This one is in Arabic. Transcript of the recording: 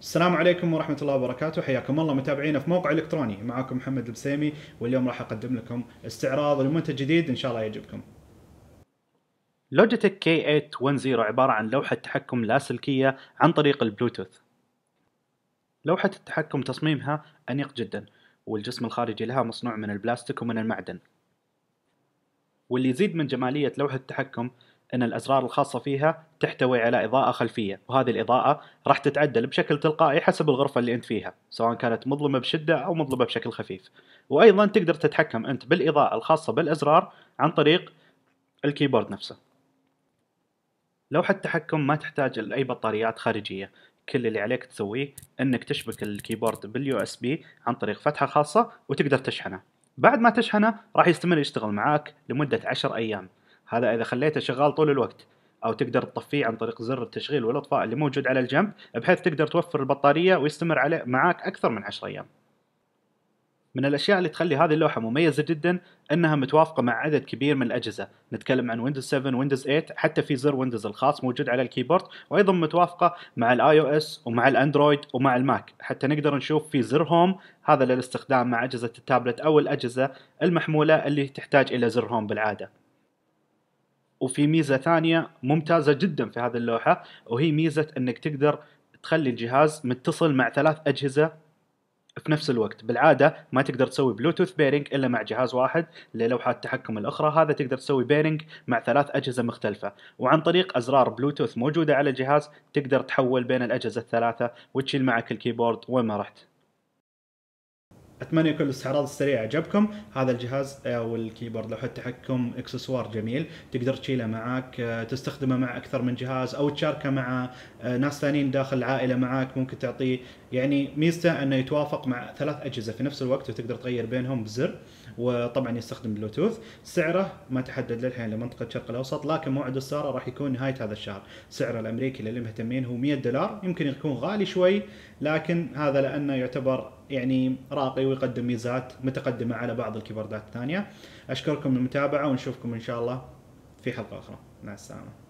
السلام عليكم ورحمة الله وبركاته حياكم الله متابعينا في موقع إلكتروني معكم محمد البسيمي واليوم راح أقدم لكم استعراض لمنتج جديد إن شاء الله يعجبكم لوجيتك K810 عبارة عن لوحة تحكم لاسلكية عن طريق البلوتوث لوحة التحكم تصميمها أنيق جدا والجسم الخارجي لها مصنوع من البلاستيك ومن المعدن واللي يزيد من جمالية لوحة التحكم أن الأزرار الخاصة فيها تحتوي على إضاءة خلفية وهذه الإضاءة راح تتعدل بشكل تلقائي حسب الغرفة اللي أنت فيها سواء كانت مظلمة بشدة أو مظلمة بشكل خفيف وأيضا تقدر تتحكم أنت بالإضاءة الخاصة بالأزرار عن طريق الكيبورد نفسه لوحة التحكم ما تحتاج لأي بطاريات خارجية كل اللي عليك تسويه انك تشبك الكيبورد باليو اس بي عن طريق فتحه خاصه وتقدر تشحنه بعد ما تشحنه راح يستمر يشتغل معاك لمده 10 ايام هذا اذا خليته شغال طول الوقت او تقدر تطفيه عن طريق زر التشغيل والاطفاء اللي موجود على الجنب بحيث تقدر توفر البطاريه ويستمر عليه معاك اكثر من 10 ايام من الاشياء اللي تخلي هذه اللوحه مميزه جدا انها متوافقه مع عدد كبير من الاجهزه، نتكلم عن ويندوز 7 ويندوز 8 حتى في زر ويندوز الخاص موجود على الكيبورد وايضا متوافقه مع الاي او اس ومع الاندرويد ومع الماك، حتى نقدر نشوف في زر هوم هذا للاستخدام مع اجهزه التابلت او الاجهزه المحموله اللي تحتاج الى زر هوم بالعاده. وفي ميزه ثانيه ممتازه جدا في هذه اللوحه وهي ميزه انك تقدر تخلي الجهاز متصل مع ثلاث اجهزه في نفس الوقت بالعاده ما تقدر تسوي بلوتوث بيرنج الا مع جهاز واحد للوحات التحكم الاخرى هذا تقدر تسوي بيرنج مع ثلاث اجهزه مختلفه وعن طريق ازرار بلوتوث موجوده على الجهاز تقدر تحول بين الاجهزه الثلاثه وتشيل معك الكيبورد وين ما رحت اتمنى يكون الاستعراض السريع عجبكم هذا الجهاز او آه، الكيبورد لوحه تحكم اكسسوار جميل تقدر تشيله معك آه، تستخدمه مع اكثر من جهاز او تشاركه مع آه، ناس ثانيين داخل العائله معك ممكن تعطيه يعني ميزته انه يتوافق مع ثلاث اجهزه في نفس الوقت وتقدر تغير بينهم بزر وطبعا يستخدم بلوتوث سعره ما تحدد للحين لمنطقه الشرق الاوسط لكن موعد الصاره راح يكون نهايه هذا الشهر سعره الامريكي للي مهتمين هو 100 دولار يمكن يكون غالي شوي لكن هذا لانه يعتبر يعني راقي ويقدم ميزات متقدمه على بعض الكيبوردات الثانيه اشكركم المتابعه ونشوفكم ان شاء الله في حلقه اخرى مع السلامه